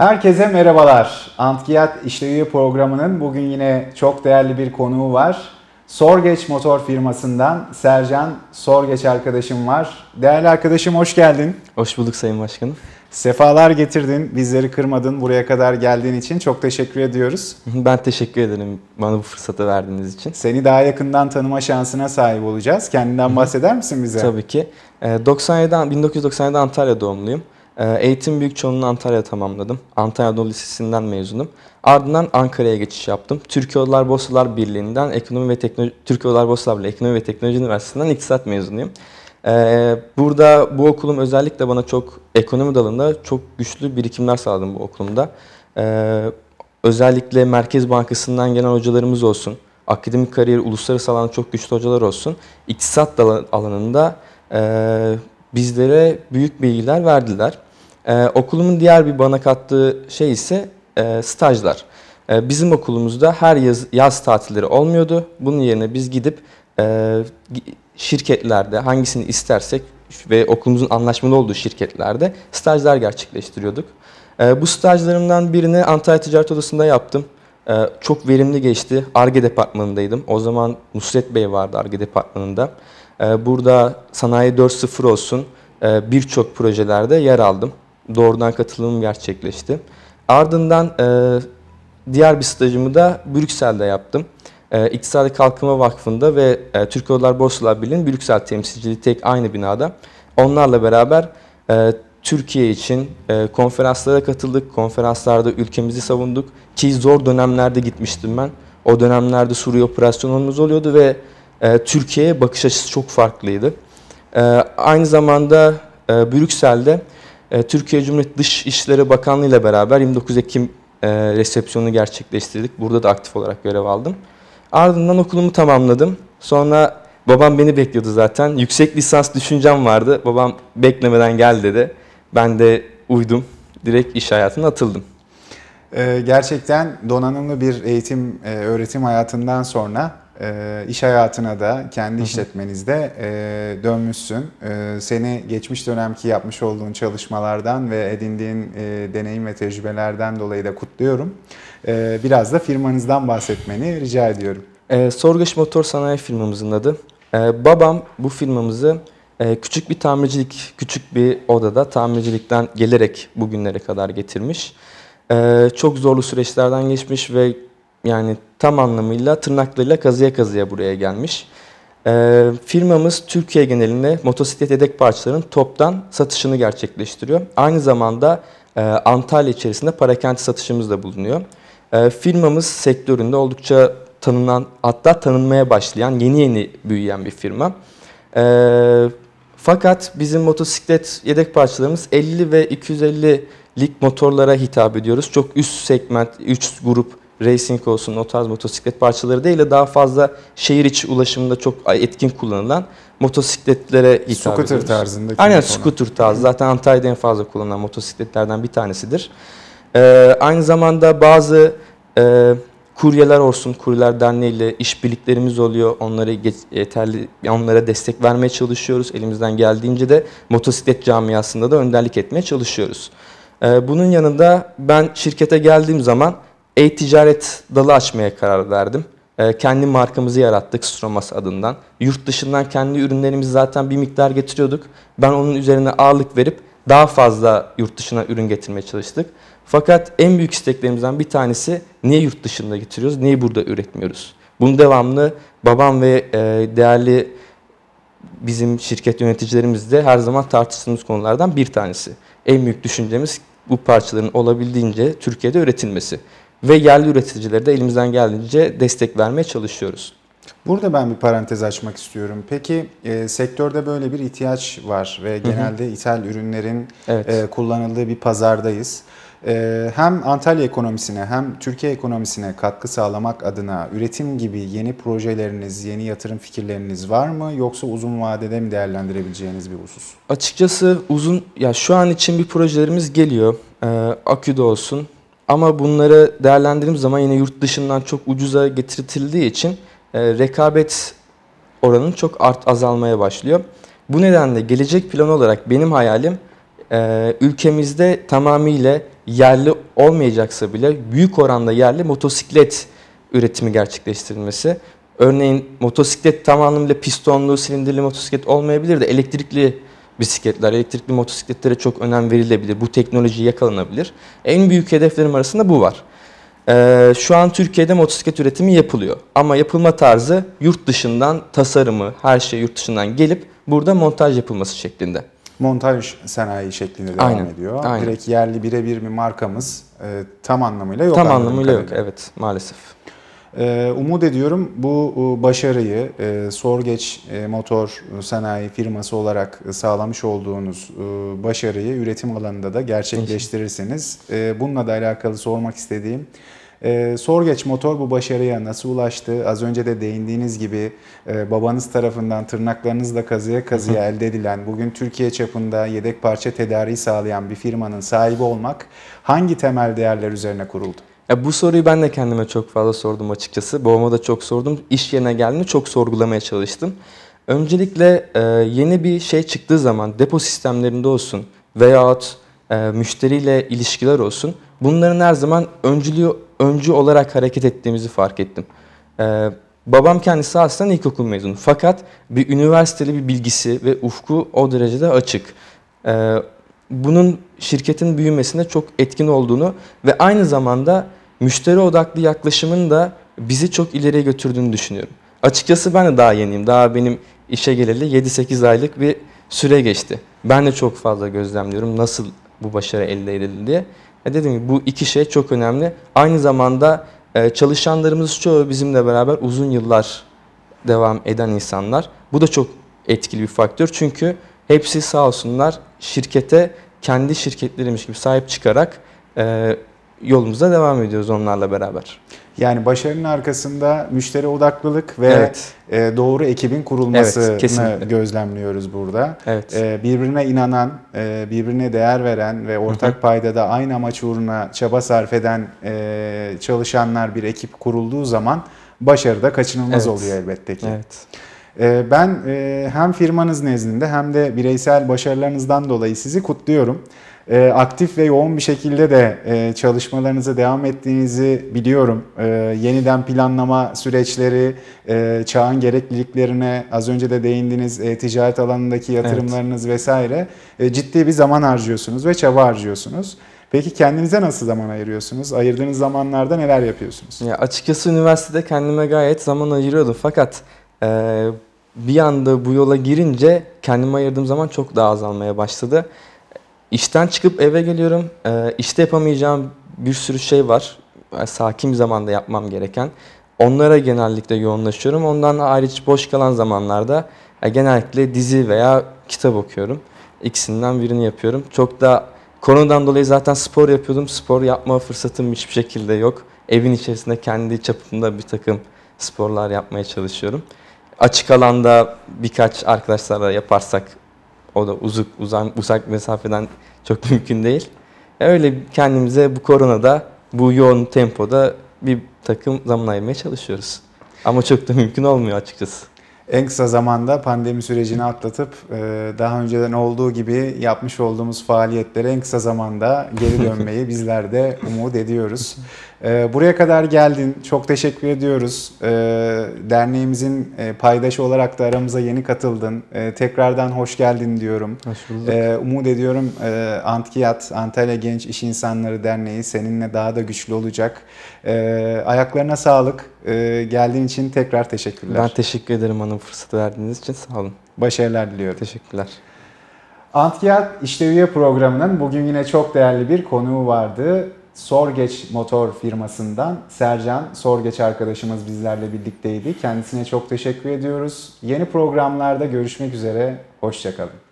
Herkese merhabalar. Antkiyat İşlevi programının bugün yine çok değerli bir konuğu var. Sorgeç Motor firmasından Sercan Sorgeç arkadaşım var. Değerli arkadaşım hoş geldin. Hoş bulduk Sayın Başkanım. Sefalar getirdin, bizleri kırmadın, buraya kadar geldiğin için çok teşekkür ediyoruz. Ben teşekkür ederim bana bu fırsatı verdiğiniz için. Seni daha yakından tanıma şansına sahip olacağız. Kendinden bahseder misin bize? Tabii ki. 97, ee, 1997 Antalya doğumluyum. Ee, eğitim büyük çoğunluğunu Antalya'da tamamladım. Antalya Anadolu Lisesi'nden mezunum. Ardından Ankara'ya geçiş yaptım. Türkiye Odalar Borsalar Birliği'nden Ekonomi ve Teknoloji Türkiye Odalar Borsalar Birliği Ekonomi ve Teknoloji Üniversitesi'nden İktisat mezunuyum. Ee, burada bu okulum özellikle bana çok ekonomi dalında çok güçlü birikimler sağladım bu okulumda. Ee, özellikle Merkez Bankası'ndan gelen hocalarımız olsun, akademik kariyer, uluslararası alanda çok güçlü hocalar olsun, iktisat alanında e, bizlere büyük bilgiler verdiler. Ee, okulumun diğer bir bana kattığı şey ise e, stajlar. E, bizim okulumuzda her yaz, yaz tatilleri olmuyordu. Bunun yerine biz gidip e, şirketlerde hangisini istersek ve okulumuzun anlaşmalı olduğu şirketlerde stajlar gerçekleştiriyorduk. E, bu stajlarımdan birini Antalya Ticaret Odası'nda yaptım. E, çok verimli geçti. ARGE departmanındaydım. O zaman Nusret Bey vardı ARGE departmanında. E, burada Sanayi 4.0 olsun e, birçok projelerde yer aldım doğrudan katılımım gerçekleşti. Ardından e, diğer bir stajımı da Brüksel'de yaptım. E, İktisadi Kalkınma Vakfı'nda ve e, Türk Odalar Borsalar Birliği'nin Brüksel temsilciliği tek aynı binada. Onlarla beraber e, Türkiye için e, konferanslara katıldık. Konferanslarda ülkemizi savunduk. Ki zor dönemlerde gitmiştim ben. O dönemlerde Suriye operasyonumuz oluyordu ve e, Türkiye'ye bakış açısı çok farklıydı. E, aynı zamanda e, Brüksel'de e, Türkiye Cumhuriyeti Dışişleri Bakanlığı ile beraber 29 Ekim e, resepsiyonu gerçekleştirdik. Burada da aktif olarak görev aldım. Ardından okulumu tamamladım. Sonra babam beni bekliyordu zaten. Yüksek lisans düşüncem vardı. Babam beklemeden gel dedi. Ben de uydum. Direkt iş hayatına atıldım. Ee, gerçekten donanımlı bir eğitim, e, öğretim hayatından sonra e, iş hayatına da kendi işletmenizde e, dönmüşsün. Ee, seni geçmiş dönemki yapmış olduğun çalışmalardan ve edindiğin e, deneyim ve tecrübelerden dolayı da kutluyorum. Ee, biraz da firmanızdan bahsetmeni rica ediyorum. E, Motor Sanayi firmamızın adı. babam bu firmamızı e, küçük bir tamircilik, küçük bir odada tamircilikten gelerek bugünlere kadar getirmiş. çok zorlu süreçlerden geçmiş ve yani tam anlamıyla tırnaklarıyla kazıya kazıya buraya gelmiş. E, firmamız Türkiye genelinde motosiklet yedek parçalarının toptan satışını gerçekleştiriyor. Aynı zamanda e, Antalya içerisinde parakenti satışımız da bulunuyor. E, firmamız sektöründe oldukça tanınan hatta tanınmaya başlayan yeni yeni büyüyen bir firma. E, fakat bizim motosiklet yedek parçalarımız 50 ve 250 lik motorlara hitap ediyoruz. Çok üst segment, üst grup racing olsun o tarz motosiklet parçaları değil de daha fazla şehir içi ulaşımında çok etkin kullanılan motosikletlere hitap scooter tarzında tarzındaki. Aynen scooter tarzı. Zaten Antalya'da en fazla kullanılan motosikletlerden bir tanesidir. Ee, aynı zamanda bazı e, kuryeler olsun, kuryeler derneğiyle işbirliklerimiz oluyor. Onlara yeterli onlara destek vermeye çalışıyoruz. Elimizden geldiğince de motosiklet camiasında da önderlik etmeye çalışıyoruz. Ee, bunun yanında ben şirkete geldiğim zaman e-ticaret dalı açmaya karar verdim. Ee, kendi markamızı yarattık Stromas adından. Yurt dışından kendi ürünlerimizi zaten bir miktar getiriyorduk. Ben onun üzerine ağırlık verip daha fazla yurt dışına ürün getirmeye çalıştık. Fakat en büyük isteklerimizden bir tanesi niye yurt dışında getiriyoruz, niye burada üretmiyoruz? Bunu devamlı babam ve e, değerli bizim şirket yöneticilerimiz de her zaman tartıştığımız konulardan bir tanesi. En büyük düşüncemiz bu parçaların olabildiğince Türkiye'de üretilmesi ve yerli üreticilere de elimizden geldiğince destek vermeye çalışıyoruz. Burada ben bir parantez açmak istiyorum. Peki e, sektörde böyle bir ihtiyaç var ve genelde hı hı. ithal ürünlerin evet. e, kullanıldığı bir pazardayız. E, hem Antalya ekonomisine hem Türkiye ekonomisine katkı sağlamak adına üretim gibi yeni projeleriniz, yeni yatırım fikirleriniz var mı yoksa uzun vadede mi değerlendirebileceğiniz bir husus? Açıkçası uzun ya şu an için bir projelerimiz geliyor. E, Akü'de olsun, ama bunları değerlendirdiğim zaman yine yurt dışından çok ucuza getirtildiği için e, rekabet oranın çok art azalmaya başlıyor. Bu nedenle gelecek plan olarak benim hayalim e, ülkemizde tamamıyla yerli olmayacaksa bile büyük oranda yerli motosiklet üretimi gerçekleştirilmesi. Örneğin motosiklet tam anlamıyla pistonlu, silindirli motosiklet olmayabilir de elektrikli bisikletler, elektrikli motosikletlere çok önem verilebilir. Bu teknoloji yakalanabilir. En büyük hedeflerim arasında bu var. Ee, şu an Türkiye'de motosiklet üretimi yapılıyor. Ama yapılma tarzı yurt dışından tasarımı, her şey yurt dışından gelip burada montaj yapılması şeklinde. Montaj sanayi şeklinde devam aynen, ediyor. Aynen. Direkt yerli birebir bir markamız e, tam anlamıyla yok. Tam anlamıyla yok evet maalesef. Ee, umut ediyorum bu e, başarıyı e, Sorgeç e, Motor Sanayi firması olarak sağlamış olduğunuz başarıyı üretim alanında da gerçekleştirirsiniz. Bununla da alakalı sormak istediğim e, Sorgeç Motor bu başarıya nasıl ulaştı? Az önce de değindiğiniz gibi babanız tarafından tırnaklarınızla kazıya kazıya elde edilen, bugün Türkiye çapında yedek parça tedariği sağlayan bir firmanın sahibi olmak hangi temel değerler üzerine kuruldu? Ya bu soruyu ben de kendime çok fazla sordum açıkçası. Babama da çok sordum. İş yerine geldiğimde çok sorgulamaya çalıştım. Öncelikle e, yeni bir şey çıktığı zaman depo sistemlerinde olsun veyahut e, müşteriyle ilişkiler olsun bunların her zaman öncülüğü, öncü olarak hareket ettiğimizi fark ettim. E, babam kendisi aslında ilkokul mezunu fakat bir üniversiteli bir bilgisi ve ufku o derecede açık. E, bunun şirketin büyümesinde çok etkin olduğunu ve aynı zamanda müşteri odaklı yaklaşımın da bizi çok ileriye götürdüğünü düşünüyorum. Açıkçası ben de daha yeniyim. Daha benim işe geleli 7-8 aylık bir süre geçti. Ben de çok fazla gözlemliyorum nasıl bu başarı elde edildi diye. E dediğim gibi bu iki şey çok önemli. Aynı zamanda e, çalışanlarımız çoğu bizimle beraber uzun yıllar devam eden insanlar. Bu da çok etkili bir faktör. Çünkü hepsi sağ olsunlar şirkete kendi şirketlerimiz gibi sahip çıkarak e, yolumuza devam ediyoruz onlarla beraber. Yani başarının arkasında müşteri odaklılık ve evet. E, doğru ekibin kurulmasını evet, gözlemliyoruz burada. Evet. E, birbirine inanan, e, birbirine değer veren ve ortak payda da aynı amaç uğruna çaba sarf eden çalışanlar bir ekip kurulduğu zaman başarı da kaçınılmaz evet. oluyor elbette ki. Evet. Ee, ben e, hem firmanız nezdinde hem de bireysel başarılarınızdan dolayı sizi kutluyorum. Ee, aktif ve yoğun bir şekilde de e, çalışmalarınıza devam ettiğinizi biliyorum. Ee, yeniden planlama süreçleri, e, çağın gerekliliklerine az önce de değindiniz ticaret alanındaki yatırımlarınız evet. vesaire ciddi bir zaman harcıyorsunuz ve çaba harcıyorsunuz. Peki kendinize nasıl zaman ayırıyorsunuz? Ayırdığınız zamanlarda neler yapıyorsunuz? Ya açıkçası üniversitede kendime gayet zaman ayırıyordum fakat e, bir anda bu yola girince kendime ayırdığım zaman çok daha azalmaya başladı. İşten çıkıp eve geliyorum. E, işte yapamayacağım bir sürü şey var. E, sakin bir zamanda yapmam gereken. Onlara genellikle yoğunlaşıyorum. Ondan ayrıca boş kalan zamanlarda e, genellikle dizi veya kitap okuyorum. İkisinden birini yapıyorum. Çok da koronadan dolayı zaten spor yapıyordum. Spor yapma fırsatım hiçbir şekilde yok. Evin içerisinde kendi çapımda bir takım sporlar yapmaya çalışıyorum. Açık alanda birkaç arkadaşlarla yaparsak o da uzak, uzan, uzak mesafeden çok mümkün değil. E, öyle kendimize bu koronada, bu yoğun tempoda bir takım zaman ayırmaya çalışıyoruz. Ama çok da mümkün olmuyor açıkçası. En kısa zamanda pandemi sürecini atlatıp e, daha önceden olduğu gibi yapmış olduğumuz faaliyetlere en kısa zamanda geri dönmeyi bizler de umut ediyoruz. Ee, buraya kadar geldin. Çok teşekkür ediyoruz. Ee, derneğimizin e, paydaşı olarak da aramıza yeni katıldın. Ee, tekrardan hoş geldin diyorum. Hoş bulduk. umut ediyorum e, Antkiyat, Antalya Genç İş İnsanları Derneği seninle daha da güçlü olacak. ayaklarına sağlık. geldiğin için tekrar teşekkürler. Ben teşekkür ederim hanım fırsatı verdiğiniz için. Sağ olun. Başarılar diliyorum. Teşekkürler. Antkiyat İşte programının bugün yine çok değerli bir konuğu vardı. Sorgeç Motor firmasından Sercan Sorgeç arkadaşımız bizlerle birlikteydi. Kendisine çok teşekkür ediyoruz. Yeni programlarda görüşmek üzere. Hoşçakalın.